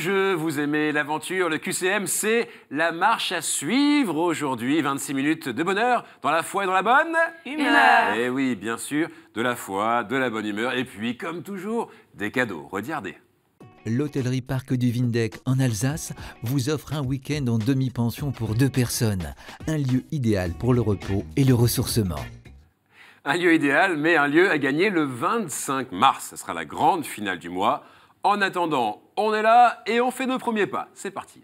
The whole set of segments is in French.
jeu, vous aimez l'aventure, le QCM, c'est la marche à suivre aujourd'hui. 26 minutes de bonheur, dans la foi et dans la bonne humeur. Et eh oui, bien sûr, de la foi, de la bonne humeur, et puis, comme toujours, des cadeaux. Regardez. L'hôtellerie Parc du Vindec en Alsace vous offre un week-end en demi-pension pour deux personnes. Un lieu idéal pour le repos et le ressourcement. Un lieu idéal, mais un lieu à gagner le 25 mars. Ce sera la grande finale du mois. En attendant, on est là et on fait nos premiers pas. C'est parti.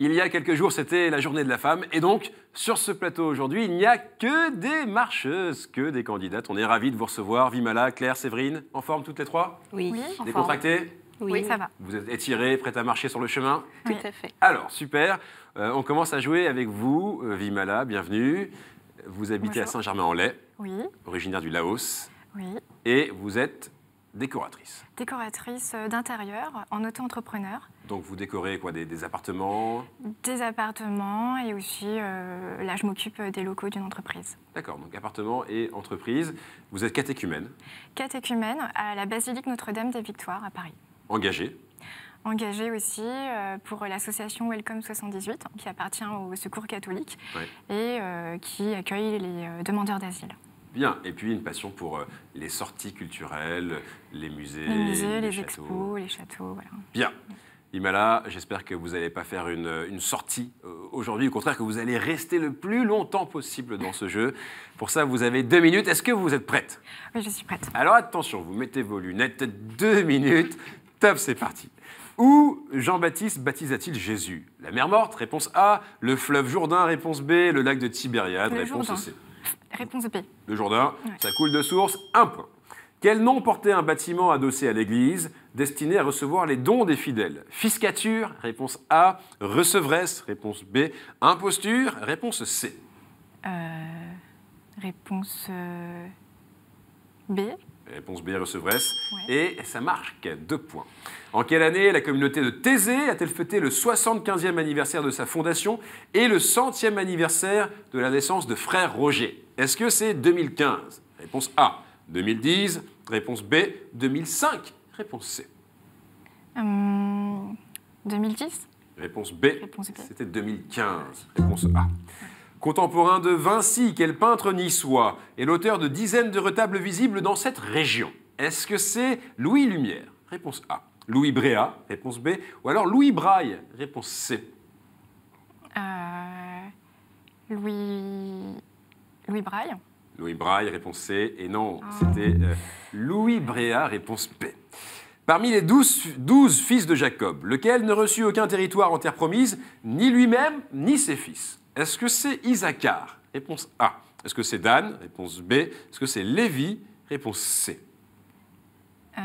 Il y a quelques jours, c'était la journée de la femme. Et donc, sur ce plateau aujourd'hui, il n'y a que des marcheuses, que des candidates. On est ravis de vous recevoir. Vimala, Claire, Séverine, en forme toutes les trois Oui. Décontractées oui. ça va. Vous êtes étirées, prêtes à marcher sur le chemin Tout à fait. Alors, super. Euh, on commence à jouer avec vous. Euh, Vimala, bienvenue. Vous habitez à Saint-Germain-en-Laye. Oui. Originaire du Laos. Et vous êtes décoratrice. Décoratrice euh, d'intérieur en auto-entrepreneur. Donc vous décorez quoi des, appartements Des appartements et aussi, euh, là je m'occupe euh, des locaux d'une entreprise. D'accord, donc appartements et entreprise. Vous êtes catéchumène Catéchumène à la basilique Notre-Dame des Victoires à Paris. Engagée engagée aussi pour l'association Welcome 78, qui appartient au Secours catholique et qui accueille les demandeurs d'asile bien. Et puis une passion pour euh, les sorties culturelles, les musées, les, musées, les, châteaux. expos, les châteaux, Bien. Imala, j'espère que vous n'allez pas faire une, sortie euh, aujourd'hui, au contraire que vous allez rester le plus longtemps possible dans ce jeu. Pour ça, vous avez deux minutes. Est-ce que vous êtes prête Oui, je suis prête. Alors attention, vous mettez vos lunettes, deux minutes, top, c'est parti. Où Jean-Baptiste baptisa-t-il Jésus La mer morte, réponse A. Le fleuve Jourdain, réponse B. Le lac de Tibériade, réponse C. Réponse B. Le Jourdain, ça coule de source, un point. Quel nom portait un bâtiment adossé à l'église destiné à recevoir les dons des fidèles Fiscature, réponse A. Recevresse, réponse B. Imposture, réponse C. Euh, réponse euh, B. Réponse B, Recevresse. Et ça marque deux points. En quelle année la communauté de Thésée a-t-elle fêté le 75e anniversaire de sa fondation et le 100e anniversaire de la naissance de frère Roger Est-ce que c'est 2015 Réponse A. 2010. Réponse B. 2005. Réponse C. 2010 hum, Réponse B. C'était 2015. Réponse A contemporain de Vinci, quel peintre niçois, est l'auteur de dizaines de retables visibles dans cette région Est-ce que c'est Louis Lumière Réponse A. Louis Bréa Réponse B. Ou alors Louis Braille Réponse C. Euh, Louis... Louis Braille Louis Braille, réponse C. Et non, ah. c'était euh, Louis Bréa, réponse B. Parmi les douze fils de Jacob, lequel ne reçut aucun territoire en terre promise, ni lui-même, ni ses fils est-ce que c'est Isaacar Réponse A. Est-ce que c'est Dan Réponse B. Est-ce que c'est Lévi Réponse C. Euh...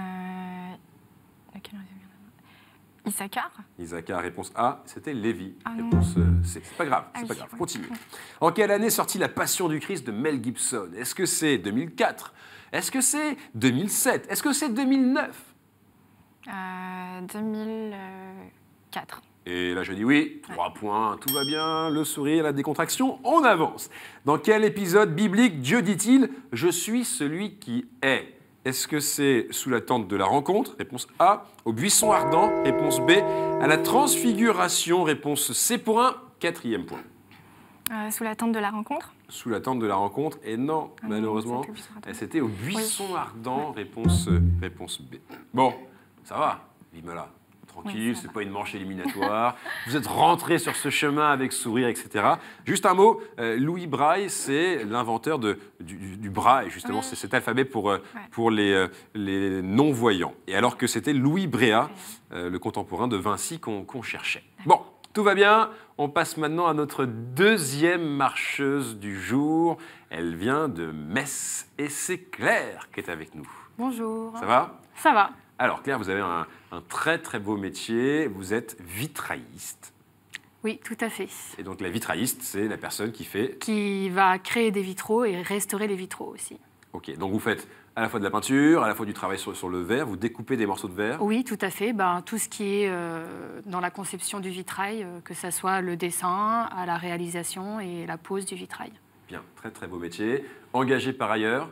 Isaacar Isaacar, réponse A, c'était Lévi. Ah réponse euh, C. C'est pas grave, ah c'est pas grave. Continue. En quelle année sortit La Passion du Christ de Mel Gibson Est-ce que c'est 2004 Est-ce que c'est 2007 Est-ce que c'est 2009 2004. Et là, je dis oui, trois points, tout va bien, le sourire, la décontraction, on avance. Dans quel épisode biblique Dieu dit-il Je suis celui qui est Est-ce que c'est sous la tente de la rencontre Réponse A. Au buisson ardent Réponse B. À la transfiguration Réponse C pour un quatrième point. Euh, sous la de la rencontre Sous la de la rencontre, et non, ah malheureusement, c'était au buisson ardent, réponse, euh, réponse B. Bon, ça va, Vimala tranquille, c'est pas une manche éliminatoire. vous êtes rentré sur ce chemin avec sourire, etc. Juste un mot, euh, Louis Braille, c'est l'inventeur du, bras. Et justement, c'est cet alphabet pour, euh, pour euh, les, non-voyants. Et alors que c'était Louis Bréa, le contemporain de Vinci, qu'on cherchait. Bon, tout va bien, on passe maintenant à notre deuxième marcheuse du jour. Elle vient de Metz et c'est Claire qui est avec nous. Bonjour. Ça va Ça va. Alors Claire, vous avez un, très très beau métier, vous êtes vitrailliste. Oui, tout à fait. Et donc la vitrailliste, c'est la personne qui fait... Qui va créer des vitraux et restaurer les vitraux aussi. Ok, donc vous faites à la fois de la peinture, à la fois du travail sur, le verre, vous découpez des morceaux de verre Oui, tout à fait. Ben, tout ce qui est euh, dans la conception du vitrail, euh, que ce soit le dessin, à la réalisation et la pose du vitrail. Bien, très très beau métier. Engagé par ailleurs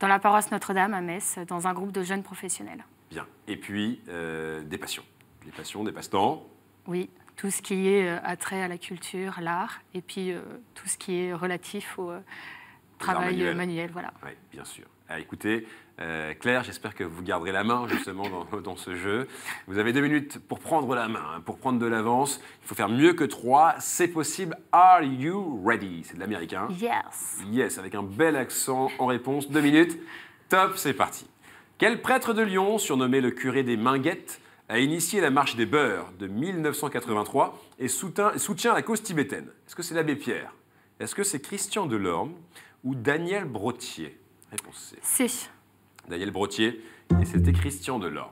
Dans la paroisse Notre-Dame à Metz, dans un groupe de jeunes professionnels. Bien. Et puis, euh, des passions. Des passions, des passe-temps. Oui, tout ce qui est euh, attrait à la culture, l'art, et puis euh, tout ce qui est relatif au travail manuel. voilà. Oui, bien sûr. Ah, écoutez, Claire, j'espère que vous garderez la main justement dans, dans, ce jeu. Vous avez deux minutes pour prendre la main, hein, pour prendre de l'avance. Il faut faire mieux que trois. C'est possible. Are you ready C'est de l'américain. Yes. Yes, avec un bel accent en réponse. Deux minutes. Top, c'est parti. Quel prêtre de Lyon, surnommé le curé des Minguettes, a initié la marche des beurs de 1983 et soutient la cause tibétaine Est-ce que c'est l'abbé Pierre Est-ce que c'est Christian Delorme ou Daniel Brottier Réponse C. C. Daniel Brottier, et c'était Christian Delorme.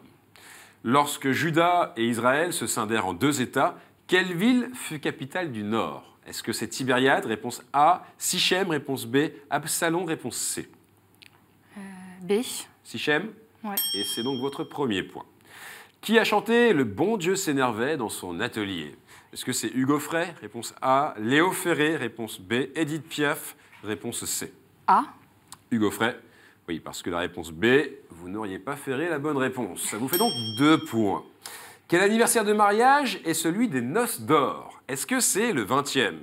Lorsque Judas et Israël se scindèrent en deux États, quelle ville fut capitale du Nord Est-ce que c'est Tibériade Réponse A. Sichem Réponse B. Absalom Réponse C. Euh, B. Sichem Oui. Et c'est donc votre premier point. Qui a chanté Le bon Dieu s'énervait dans son atelier Est-ce que c'est Hugo Fray Réponse A. Léo Ferré Réponse B. Edith Piaf Réponse C. A. Hugo Fray Oui, parce que la réponse B, vous n'auriez pas ferré la bonne réponse. Ça vous fait donc deux points. Quel anniversaire de mariage est celui des noces d'or Est-ce que c'est le 20e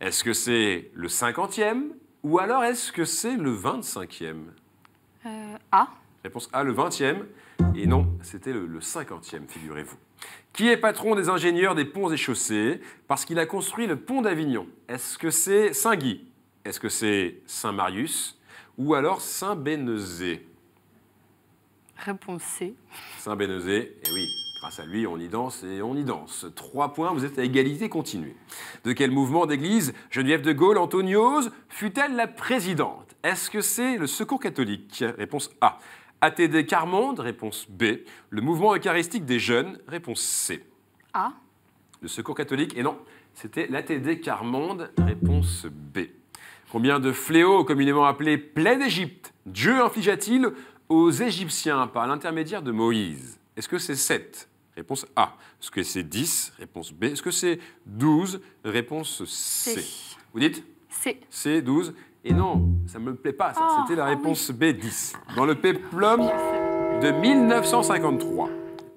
Est-ce que c'est le 50e Ou alors est-ce que c'est le 25e a. Réponse A, le 20e. Et non, c'était le, 50e, figurez-vous. Qui est patron des ingénieurs des ponts et chaussées parce qu'il a construit le pont d'Avignon Est-ce que c'est Saint-Guy Est-ce que c'est Saint-Marius Ou alors Saint-Bénezé Réponse C. Saint-Bénezé, et eh oui, grâce à lui, on y danse et on y danse. Trois points, vous êtes à égalité continue. De quel mouvement d'église Geneviève de Gaulle Antonioz, fut-elle la présidente est-ce que c'est le Secours catholique Réponse A. ATD Carmonde Réponse B. Le mouvement eucharistique des jeunes Réponse C. A. Le Secours catholique Et non, c'était l'ATD Carmonde Réponse B. Combien de fléaux, communément appelés pleine d'Égypte, Dieu infligea-t-il aux Égyptiens par l'intermédiaire de Moïse Est-ce que c'est 7 Réponse A. Est-ce que c'est 10 Réponse B. Est-ce que c'est 12 Réponse C. C. Vous dites C. C, 12. Et non, ça ne me plaît pas, ah. C'était la ah réponse B10. Dans le peplum de 1953,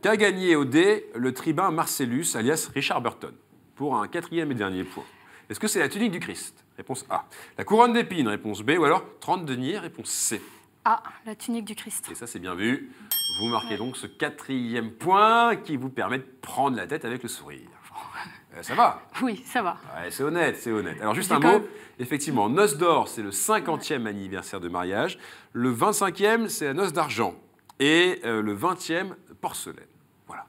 qu'a gagné au dé le tribun Marcellus, alias Richard Burton, pour un quatrième et dernier point Est-ce que c'est la tunique du Christ Réponse A. La couronne d'épines, réponse B, ou alors 30 deniers, réponse C. Ah, la tunique du Christ. Et ça, c'est bien vu. Vous marquez donc ce quatrième point qui vous permet de prendre la tête avec le sourire. Euh, ça va Oui, ça va. c'est honnête, c'est honnête. Alors juste un mot, effectivement, Noce d'or, c'est le 50e anniversaire de mariage. Le 25e, c'est la noce d'argent. Et euh, le 20e, porcelaine. Voilà.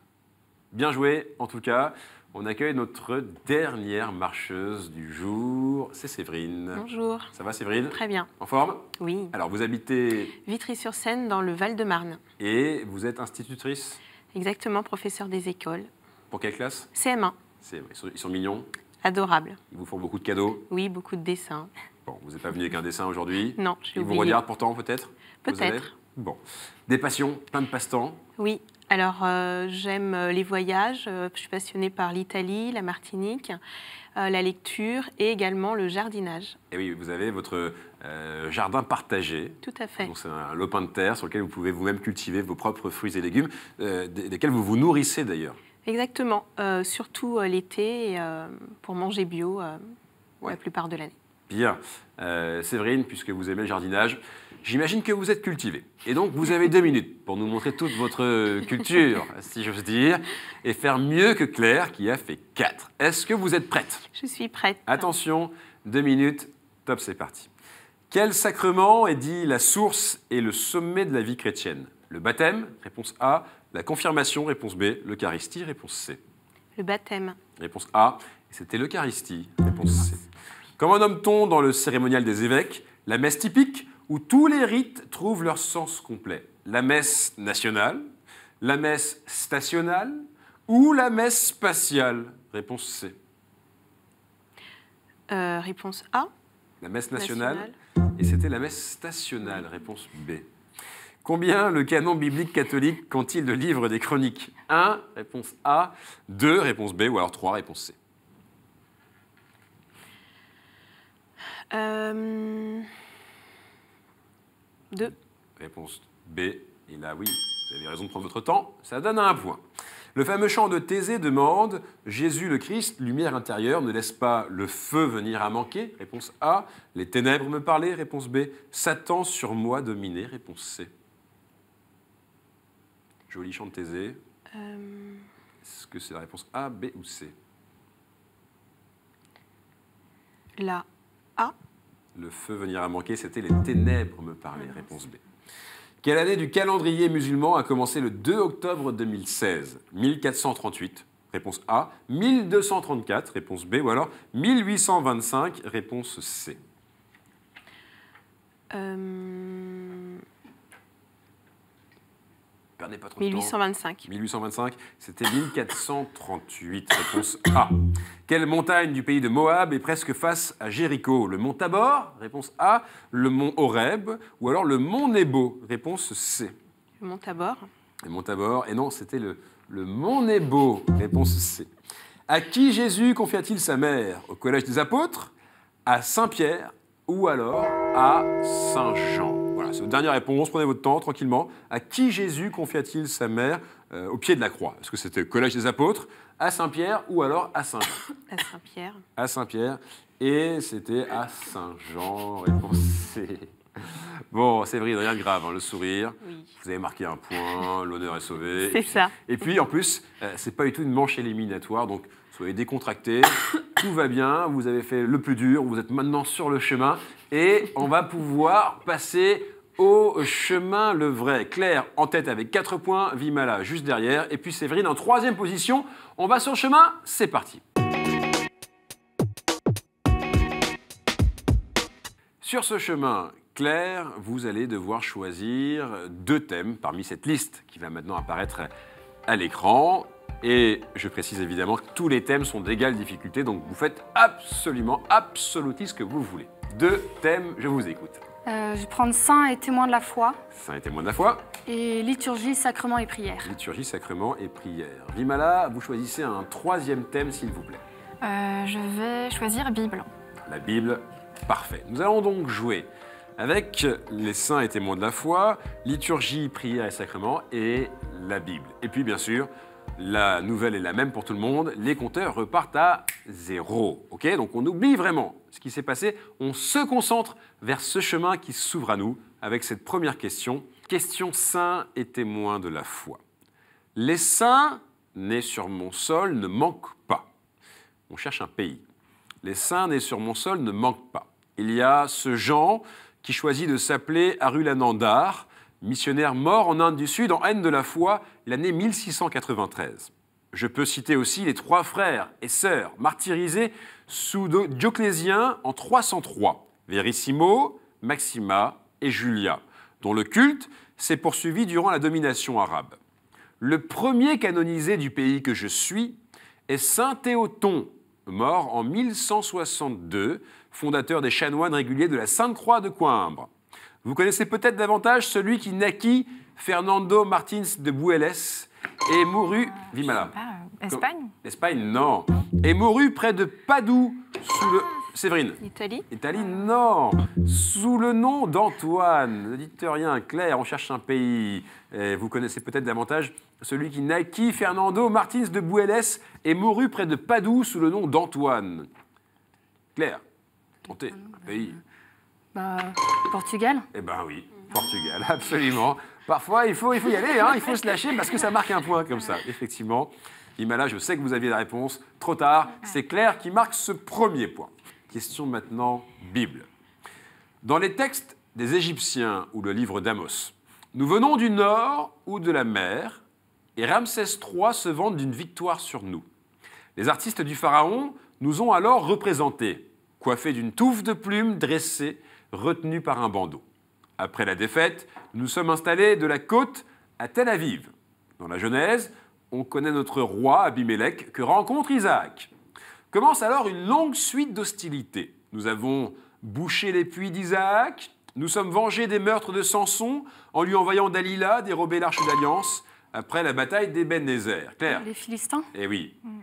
Bien joué, en tout cas. On accueille notre dernière marcheuse du jour, c'est Séverine. Bonjour. Ça va Séverine Très bien. En forme Oui. Alors vous habitez Vitry-sur-Seine dans le Val-de-Marne. Et vous êtes institutrice Exactement, professeure des écoles. Pour quelle classe CM1. Ils sont, mignons Adorables. Ils vous font beaucoup de cadeaux Oui, beaucoup de dessins. Bon, vous n'êtes pas venu avec un dessin aujourd'hui Non, je suis Ils vous regardent pourtant peut-être Peut-être. Bon. Des passions, plein de passe-temps Oui. Alors, euh, j'aime euh, les voyages. Euh, je suis passionnée par l'Italie, la Martinique, la lecture et également le jardinage. Et oui, vous avez votre jardin partagé. Tout à fait. c'est un lopin de terre sur lequel vous pouvez vous-même cultiver vos propres fruits et légumes, desquels vous vous nourrissez d'ailleurs. Exactement, euh, surtout euh, l'été euh, pour manger bio la plupart de l'année. Bien. Séverine, puisque vous aimez le jardinage, j'imagine que vous êtes cultivée. Et donc, vous avez deux minutes pour nous montrer toute votre culture, si j'ose dire, et faire mieux que Claire qui a fait quatre. Est-ce que vous êtes prête Je suis prête. Attention, deux minutes, top, c'est parti. Quel sacrement est dit la source et le sommet de la vie chrétienne Le baptême, réponse A. La confirmation, réponse B. L'Eucharistie, réponse C. Le baptême. Réponse A. C'était l'Eucharistie, réponse C. Comment nomme-t-on dans le cérémonial des évêques la messe typique où tous les rites trouvent leur sens complet La messe nationale, la messe stationale ou la messe spatiale Réponse C. Euh, réponse A. La messe nationale. Et c'était la messe stationnelle, réponse B. Combien le canon biblique catholique compte-t-il de livres des chroniques 1, réponse A, 2, réponse B, ou alors 3, réponse C. 2. Euh, réponse B, et là oui, vous avez raison de prendre votre temps, ça donne un point. Le fameux chant de Thésée demande Jésus le Christ, lumière intérieure, ne laisse pas le feu venir à manquer Réponse A. Les ténèbres me parler Réponse B. Satan sur moi dominé Réponse C. Jolie Chantésé. Euh. Est-ce que c'est la réponse A, B ou C La A. Le feu venir à manquer, c'était les ténèbres, me parlaient. Ah, réponse B. Quelle année du calendrier musulman a commencé le 2 octobre 2016 1438, réponse A. 1234, réponse B. Ou alors 1825, réponse C. Euh, 1825. 1825. c'était 1438. Réponse A. Quelle montagne du pays de Moab est presque face à Jéricho Le mont Tabor Réponse A. Le mont Horeb Ou alors le mont Nebo Réponse C. Le mont Tabor. Le mont Tabor. Et non, c'était le, le mont Nebo. Réponse C. À qui Jésus confia-t-il sa mère Au collège des apôtres À Saint-Pierre Ou alors à Saint-Jean dernière réponse, prenez votre temps tranquillement. À qui Jésus confia-t-il sa mère euh, au pied de la croix Est-ce que c'était Collège des Apôtres, à Saint-Pierre ou alors à Saint-Jean À Saint-Pierre. À Saint-Pierre. Et c'était à Saint-Jean, réponse C. Bon, Séverine, rien de grave, hein, le sourire. Vous avez marqué un point, l'honneur est sauvé. C'est ça. Et puis, en plus, ce euh, c'est pas du tout une manche éliminatoire, donc soyez décontractés, tout va bien, vous avez fait le plus dur, vous êtes maintenant sur le chemin, et on va pouvoir passer au chemin le vrai. Claire en tête avec 4 points, Vimala juste derrière, et puis Séverine en troisième position. On va sur le chemin, c'est parti. Sur ce chemin, Claire, vous allez devoir choisir deux thèmes parmi cette liste qui va maintenant apparaître à l'écran. Et je précise évidemment que tous les thèmes sont d'égale difficulté, donc vous faites absolument, absolument ce que vous voulez. Deux thèmes, je vous écoute. Euh, je vais prendre saint et témoin de la foi. Saint et témoin de la foi. Et liturgie, sacrement et prière. Liturgie, sacrement et prière. Vimala, vous choisissez un troisième thème, s'il vous plaît. Euh, je vais choisir Bible. La Bible, parfait. Nous allons donc jouer avec les saints et témoins de la foi, liturgie, prière et sacrement et la Bible. Et puis, bien sûr, la nouvelle est la même pour tout le monde, les compteurs repartent à zéro. Donc on oublie vraiment ce qui s'est passé, on se concentre vers ce chemin qui s'ouvre à nous avec cette première question. Question saint et témoin de la foi. Les saints nés sur mon sol ne manquent pas. On cherche un pays. Les saints nés sur mon sol ne manquent pas. Il y a ce Jean qui choisit de s'appeler Arulanandar missionnaire mort en Inde du Sud en haine de la foi l'année 1693. Je peux citer aussi les trois frères et sœurs martyrisés sous Dioclésien en 303, Verissimo, Maxima et Julia, dont le culte s'est poursuivi durant la domination arabe. Le premier canonisé du pays que je suis est Saint Théoton, mort en 1162, fondateur des chanoines réguliers de la Sainte-Croix de Coimbre. Vous connaissez peut-être davantage celui qui naquit Fernando Martins de Bueles et mourut. Vimala. Ah, Espagne Espagne, non. Et mourut près de Padoue sous le. Séverine. Italie. Italie, non. Sous le nom d'Antoine. Ne dites rien, Claire, on cherche un pays. vous connaissez peut-être davantage celui qui naquit, Fernando Martins de Bueles, et mourut près de Padoue sous le nom d'Antoine. Claire, tentez, un ah pays. Bah, Portugal Eh ben oui, Portugal, absolument. Parfois, il faut, il faut y aller, hein, il faut se lâcher parce que ça marque un point comme ça, effectivement. Imala, je sais que vous aviez la réponse. Trop tard, c'est clair qui marque ce premier point. Question maintenant Bible. Dans les textes des Égyptiens ou le livre d'Amos, nous venons du nord ou de la mer et Ramsès III se vante d'une victoire sur nous. Les artistes du Pharaon nous ont alors représentés, coiffés d'une touffe de plumes dressée retenu par un bandeau. Après la défaite, nous sommes installés de la côte à Tel Aviv. Dans la Genèse, on connaît notre roi Abimelech que rencontre Isaac. Commence alors une longue suite d'hostilités. Nous avons bouché les puits d'Isaac, nous sommes vengés des meurtres de Samson en lui envoyant Dalila dérober l'arche d'alliance après la bataille deben Claire Les Philistins Eh oui. Mm.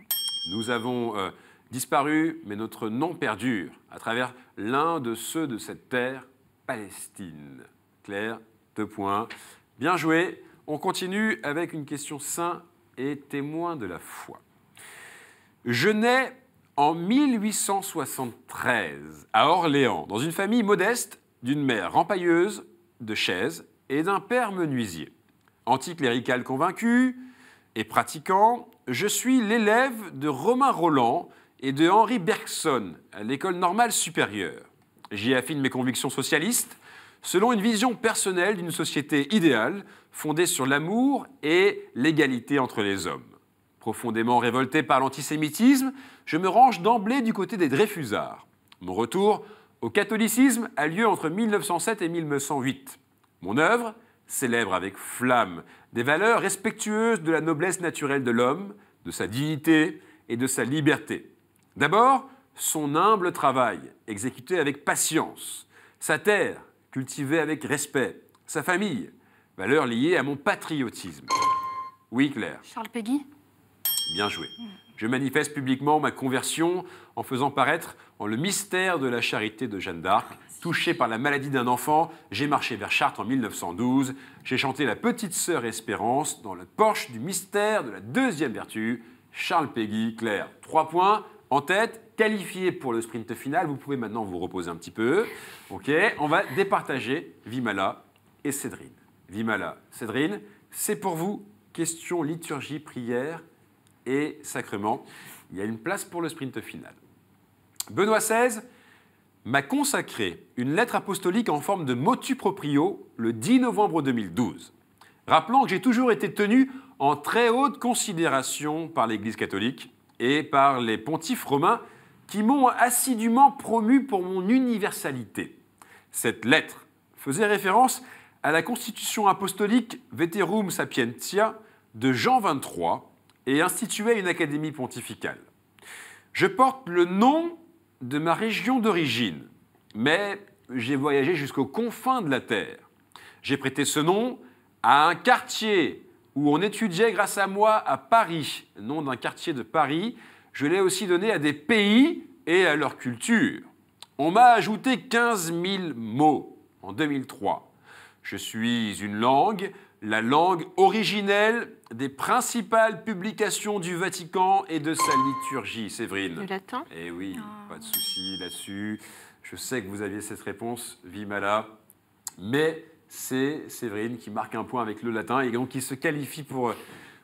Nous avons euh, Disparu, mais notre nom perdure à travers l'un de ceux de cette terre, Palestine. Claire, deux points. Bien joué. On continue avec une question saint et témoin de la foi. Je nais en 1873 à Orléans, dans une famille modeste d'une mère rempailleuse de chaises et d'un père menuisier. Anticlérical convaincu et pratiquant, je suis l'élève de Romain Roland, et de Henri Bergson à l'école normale supérieure. J'y affine mes convictions socialistes selon une vision personnelle d'une société idéale fondée sur l'amour et l'égalité entre les hommes. Profondément révolté par l'antisémitisme, je me range d'emblée du côté des Dreyfusards. Mon retour au catholicisme a lieu entre 1907 et 1908. Mon œuvre célèbre avec flamme des valeurs respectueuses de la noblesse naturelle de l'homme, de sa dignité et de sa liberté. D'abord, son humble travail, exécuté avec patience, sa terre, cultivée avec respect, sa famille, valeur liée à mon patriotisme. Oui, Claire. Charles Peggy Bien joué. Je manifeste publiquement ma conversion en faisant paraître en le mystère de la charité de Jeanne d'Arc. Touché par la maladie d'un enfant, j'ai marché vers Chartres en 1912. J'ai chanté La Petite Sœur Espérance dans le porche du mystère de la deuxième vertu. Charles Peggy, Claire, trois points en tête, qualifié pour le sprint final. Vous pouvez maintenant vous reposer un petit peu. OK On va départager Vimala et Cédrine. Vimala, Cédrine, c'est pour vous. Question liturgie, prière et sacrement. Il y a une place pour le sprint final. Benoît XVI m'a consacré une lettre apostolique en forme de motu proprio le 10 novembre 2012, rappelant que j'ai toujours été tenu en très haute considération par l'Église catholique et par les pontifes romains qui m'ont assidûment promu pour mon universalité. Cette lettre faisait référence à la constitution apostolique Veterum Sapientia de Jean 23 et instituait une académie pontificale. Je porte le nom de ma région d'origine, mais j'ai voyagé jusqu'aux confins de la Terre. J'ai prêté ce nom à un quartier où on étudiait grâce à moi à Paris, nom d'un quartier de Paris. Je l'ai aussi donné à des pays et à leur culture. On m'a ajouté 15 000 mots en 2003. Je suis une langue, la langue originelle des principales publications du Vatican et de sa liturgie, Séverine. Le latin Eh oui, ah. pas de souci là-dessus. Je sais que vous aviez cette réponse, Vimala. Mais c'est Séverine qui marque un point avec le latin et donc qui se qualifie pour, euh,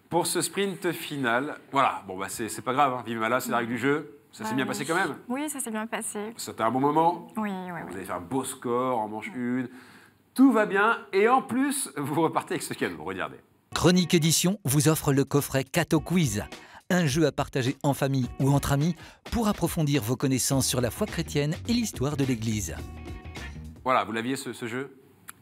pour ce sprint final. Voilà, bon, bah, c'est pas grave, hein. là c'est la règle du jeu. Ça s'est bien euh, passé quand même Oui, ça s'est bien passé. C'était un bon moment Oui, oui, oui. Vous avez fait un beau score en manche une, Tout va bien et en plus, vous repartez avec ce cadeau. Regardez. Chronique Édition vous offre le coffret Cato Quiz, un jeu à partager en famille ou entre amis pour approfondir vos connaissances sur la foi chrétienne et l'histoire de l'Église. Voilà, vous l'aviez ce jeu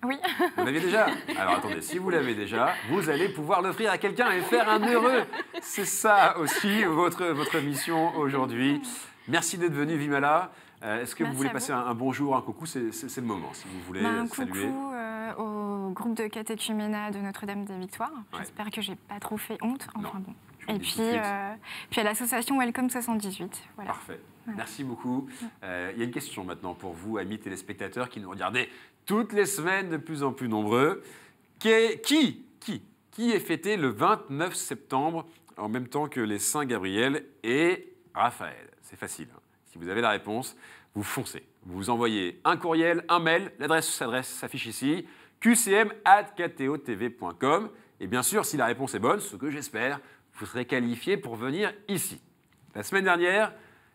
oui. Vous l'avez déjà Alors attendez, si vous l'avez déjà, vous allez pouvoir l'offrir à quelqu'un et faire un heureux. C'est ça aussi votre, votre mission aujourd'hui. Merci d'être venu, Vimala. Euh, est-ce que vous voulez passer Un, bonjour, un coucou C'est le moment, si vous voulez ben, saluer. un Coucou, euh, au groupe de catéchuména de Notre-Dame des Victoires. J'espère que que j'ai pas trop fait honte. Enfin bon. Et puis, euh, puis à l'association Welcome 78. Voilà. Parfait. Merci beaucoup. Euh, il y a une question maintenant pour vous, amis téléspectateurs qui nous regardez toutes les semaines de plus en plus nombreux. Qui, qui, qui, qui est fêté le 29 septembre en même temps que les Saints Gabriel et Raphaël C'est facile. Hein. Si vous avez la réponse, vous foncez. Vous envoyez un courriel, un mail, l'adresse s'affiche ici, qcm.kto.tv.com. Et bien sûr, si la réponse est bonne, ce que j'espère, vous serez qualifié pour venir ici. La semaine dernière,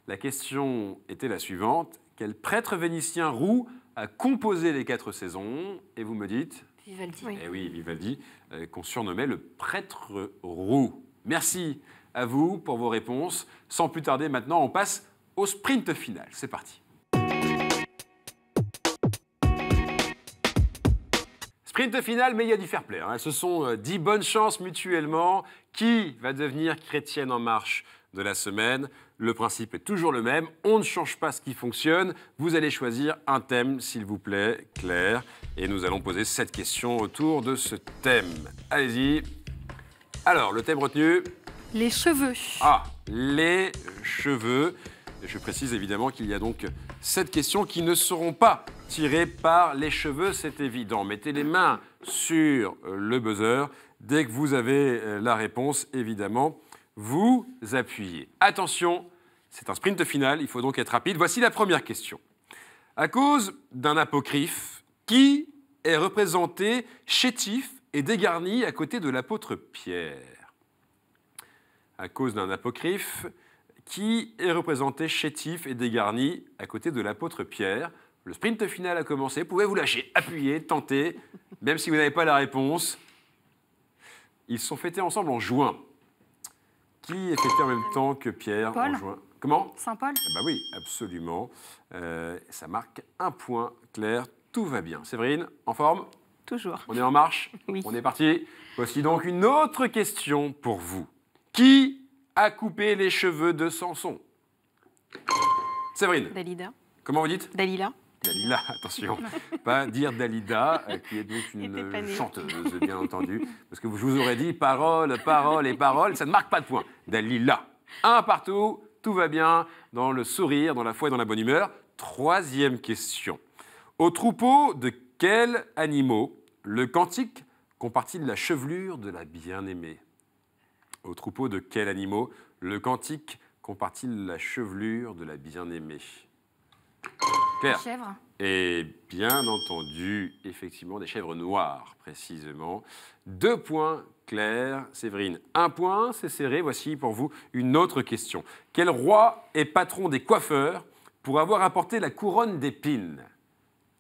la question était la suivante quel prêtre vénitien roux a composé les quatre saisons Et vous me dites Vivaldi. Oui. Eh oui, Vivaldi, euh, qu'on surnommait le prêtre roux. Merci à vous pour vos réponses. Sans plus tarder, maintenant, on passe au sprint final. C'est parti. Sprint final, mais il y a du fair play. Hein. Ce sont euh, dix bonnes chances mutuellement. Qui va devenir chrétienne en marche de la semaine le principe est toujours le même, on ne change pas ce qui fonctionne. Vous allez choisir un thème, s'il vous plaît, clair. Et nous allons poser cette question autour de ce thème. Allez-y. Alors, le thème retenu Les cheveux. Ah, les cheveux. je précise évidemment qu'il y a donc cette question qui ne seront pas tirées par les cheveux, c'est évident. Mettez les mains sur le buzzer. Dès que vous avez euh, la réponse, évidemment, vous appuyez. Attention, c'est un sprint final, il faut donc être rapide. Voici la première question. À cause d'un apocryphe, qui est représenté chétif et dégarni à côté de l'apôtre Pierre À cause d'un apocryphe, qui est représenté chétif et dégarni à côté de l'apôtre Pierre Le sprint final a commencé, pouvez vous lâcher, appuyer, tenter, même si vous n'avez pas la réponse. Ils sont fêtés ensemble en juin qui fait en même temps que Pierre Paul. Comment Saint-Paul eh ben oui, absolument. Euh, ça marque un point clair. Tout va bien. Séverine, en forme Toujours. On est en marche Oui. On est parti. Voici donc une autre question pour vous. Qui a coupé les cheveux de Samson Séverine. Dalida. Comment vous dites Dalila. Dalila, attention, pas dire Dalida, euh, qui est donc une euh, chanteuse, bien entendu, parce que je vous aurais dit parole, parole et parole, ça ne marque pas de point. Dalila, un partout, tout va bien, dans le sourire, dans la foi et dans la bonne humeur. Troisième question. Au troupeau de quels animaux le cantique compartit la chevelure de la bien-aimée Au troupeau de quels animaux le cantique compartit la chevelure de la bien-aimée Chèvres. Et bien entendu, effectivement, des chèvres noires, précisément. Deux points, Claire, Séverine. Un point, c'est serré. Voici pour vous une autre question. Quel roi est patron des coiffeurs pour avoir apporté la couronne d'épines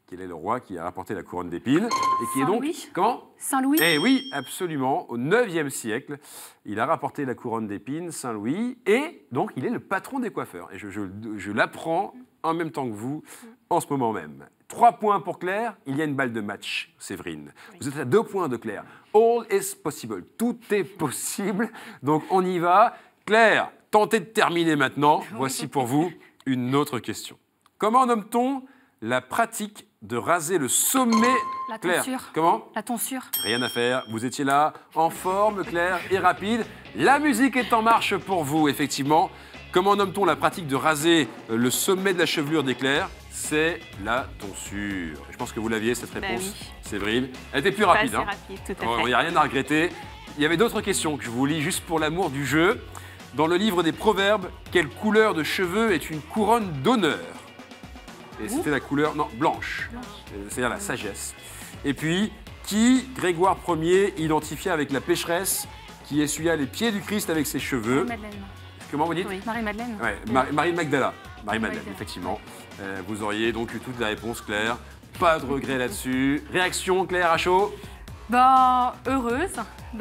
Quel est le roi qui a apporté la couronne d'épines et qui Saint est donc Louis. comment Saint Louis. Et eh oui, absolument. Au 9e siècle, il a rapporté la couronne d'épines, Saint Louis, et donc il est le patron des coiffeurs. Et je, je l'apprends en même temps que vous, en ce moment même. Trois points pour Claire, il y a une balle de match, Séverine. Vous êtes à deux points de Claire. All is possible, tout est possible. Donc on y va. Claire, tentez de terminer maintenant. Voici pour vous une autre question. Comment nomme-t-on la pratique de raser le sommet La Claire. tonsure. Comment La tonsure. Rien à faire, vous étiez là, en forme, Claire, et rapide. La musique est en marche pour vous, effectivement. Comment nomme-t-on la pratique de raser euh, le sommet de la chevelure d'éclair C'est la tonsure. Je pense que vous l'aviez, cette bah réponse, C'est Elle était plus rapide. Hein. rapide tout à oh, fait. Il n'y a rien à regretter. Il y avait d'autres questions que je vous lis juste pour l'amour du jeu. Dans le livre des Proverbes, quelle couleur de cheveux est une couronne d'honneur Et c'était la couleur, non, blanche, euh, c'est-à-dire la sagesse. Et puis, qui Grégoire Ier identifia avec la pécheresse qui essuya les pieds du Christ avec ses cheveux Comment vous dites oui. Marie-Madeleine. Marie Magdala. Marie-Madeleine, effectivement. Euh, vous auriez donc eu toute la réponse, Claire. Pas de regret là-dessus. Réaction, Claire, à chaud Ben, heureuse euh,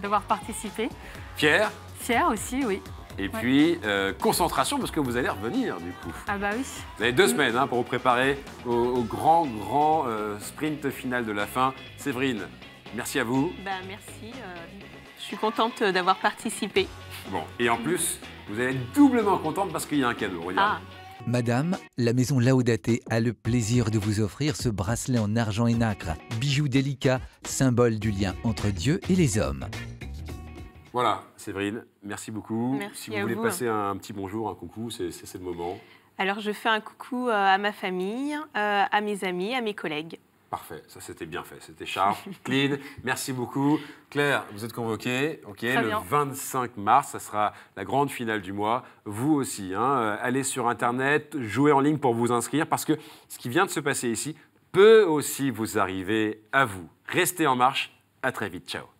d'avoir participé. Fière Fière aussi, oui. Et puis, euh, concentration, parce que vous allez revenir, du coup. Ah bah oui. Vous avez deux semaines hein, pour vous préparer au, grand, grand sprint final de la fin. Séverine, merci à vous. Bah, merci. je suis contente d'avoir participé. Bon, et en plus, vous allez être doublement contente parce qu'il y a un cadeau. Regarde. Ah. Madame, la maison Laudaté a le plaisir de vous offrir ce bracelet en argent et nacre, bijou délicat, symbole du lien entre Dieu et les hommes. Voilà, Séverine, merci beaucoup. Merci si vous voulez passer un, un, petit bonjour, un coucou, c'est le moment. Alors je fais un coucou euh, à ma famille, euh, à mes amis, à mes collègues. Parfait, ça c'était bien fait, c'était sharp, clean. Merci beaucoup. Claire, vous êtes convoquée, ok, le 25 mars, ça sera la grande finale du mois. Vous aussi, hein, euh, allez sur Internet, jouez en ligne pour vous inscrire, parce que ce qui vient de se passer ici peut aussi vous arriver à vous. Restez en marche, à très vite, ciao.